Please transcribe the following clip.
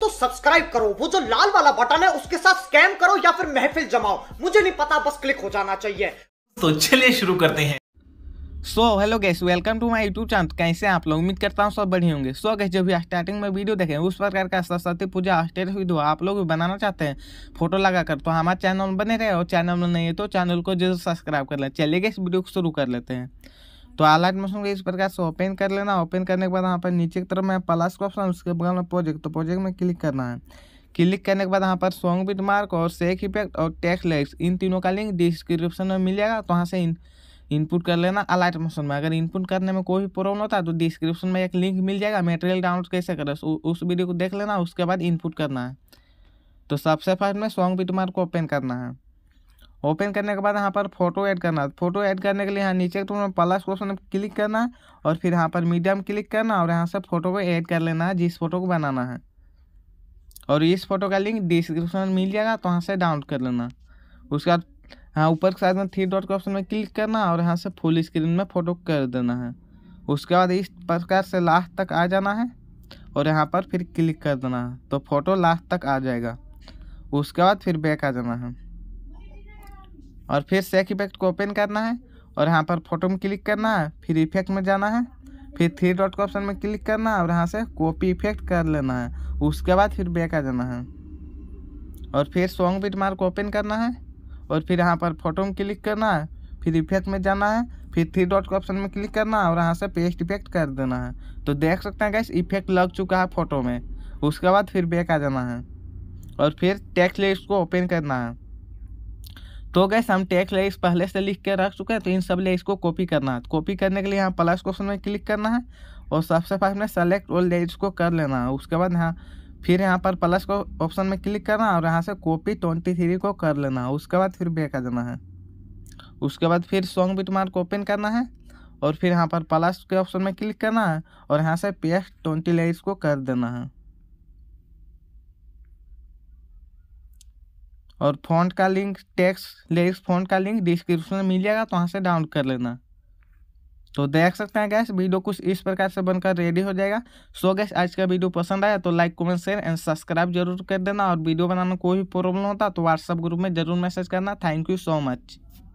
तो सब्सक्राइब करो वो जो लाल वाला बटन है उसके साथ स्कैम करो या फिर महफिल जमाओ मुझे नहीं पता बस क्लिक हो जाना चाहिए तो चलिए शुरू करते हैं so hello guys welcome to my YouTube channel कैसे आप लोग उम्मीद करता हूँ सब बढ़िया होंगे सो so, गैस जब भी स्टार्टिंग में वीडियो देखें उस प्रकार का सरस्वती पूजा स्टेटस वीडियो तो आप लोग भी बनाना चाहते हैं फोटो लगा कर तो हमारे चैनल बने रहे और चैनल में नहीं है तो चैनल को जरूर सब्सक्राइब कर लें चलिए गैस वीडियो को शुरू कर लेते हैं तो आलाइट मशीन को इस प्रकार से ओपन कर लेना ओपन करने के बाद यहाँ पर नीचे की तरफ में प्लस का ऑप्शन उसके बगल में प्रोजेक्ट तो प्रोजेक्ट में क्लिक करना है क्लिक करने के बाद यहाँ पर सॉन्ग बिट मार्क और सेक इफेक्ट और टेक्स लेक्स इन तीनों का लिंक डिस्क्रिप्शन में मिल जाएगा तो वहाँ से इन इनपुट कर लेना अलाइट मोशन में अगर इनपुट करने में कोई भी प्रॉब्लम होता है तो डिस्क्रिप्शन में एक लिंक मिल जाएगा मटेरियल डाउनलोड कैसे करें उस वीडियो को देख लेना उसके बाद इनपुट करना है तो सबसे फर्स्ट में सॉन्ग बिट मार्क को ओपन करना है ओपन करने के बाद यहाँ पर फोटो ऐड करना है फोटो ऐड करने के लिए यहाँ नीचे तो में प्लस ऑप्शन क्लिक करना है और फिर यहाँ पर मीडियम क्लिक करना और यहाँ से फोटो को ऐड कर लेना है जिस फोटो को बनाना है और इस फोटो का लिंक डिस्क्रिप्शन में मिल जाएगा तो यहाँ से डाउनलोड कर लेना उसके बाद यहाँ ऊपर के साइड में थ्री डॉट के ऑप्शन में क्लिक करना और यहाँ से फुल स्क्रीन में फ़ोटो कर देना है उसके बाद इस प्रकार से लास्ट तक आ जाना है और यहाँ पर फिर क्लिक कर देना है तो फोटो लास्ट तक आ जाएगा उसके बाद फिर बैक आ जाना है और फिर सेक इफेक्ट को ओपन करना है और यहाँ पर फोटो में क्लिक करना है फिर इफेक्ट में जाना है फिर थ्री डॉट के ऑप्शन में क्लिक करना है और यहाँ से कॉपी इफेक्ट कर लेना है उसके बाद फिर बैक आ जाना है और फिर सॉन्ग बीट मार्क ओपन करना है और फिर यहाँ पर फोटो में क्लिक करना है फिर इफेक्ट में जाना है फिर थ्री डॉट के ऑप्शन में क्लिक करना है और यहाँ से पेस्ट इफेक्ट कर देना है तो देख सकते हैं गैस इफेक्ट लग चुका है फ़ोटो में उसके बाद फिर बैक आ जाना है और फिर टेक्स्ट लिस्ट को ओपन करना है तो गैस हम टैक्स लेस पहले से लिख के रख चुके हैं तो इन सब लेस को कॉपी करना है कॉपी करने के लिए यहाँ प्लस क्वेश्चन में क्लिक करना है और सबसे फर्स्ट में सेलेक्ट ऑल लेस को कर लेना है उसके बाद यहाँ फिर यहाँ पर प्लस को ऑप्शन में क्लिक करना है और यहाँ से कॉपी ट्वेंटी थ्री को कर लेना है उसके बाद फिर बैक आ है उसके बाद फिर सॉन्ग बिट मार्क ओपन करना है और फिर यहाँ पर प्लस के ऑप्शन में क्लिक करना है और यहाँ से पी एस ट्वेंटी लेस को कर देना है और फॉन्ट का लिंक टेक्स लिरिक्स फॉन्ट का लिंक डिस्क्रिप्शन में मिल जाएगा तो वहाँ से डाउनलोड कर लेना तो देख सकते हैं गैस वीडियो कुछ इस प्रकार से बनकर रेडी हो जाएगा सो गैस आज का वीडियो पसंद आया तो like comment share and subscribe जरूर कर देना और वीडियो बनाने में कोई भी प्रॉब्लम होता तो व्हाट्सअप ग्रुप में जरूर मैसेज करना थैंक यू सो मच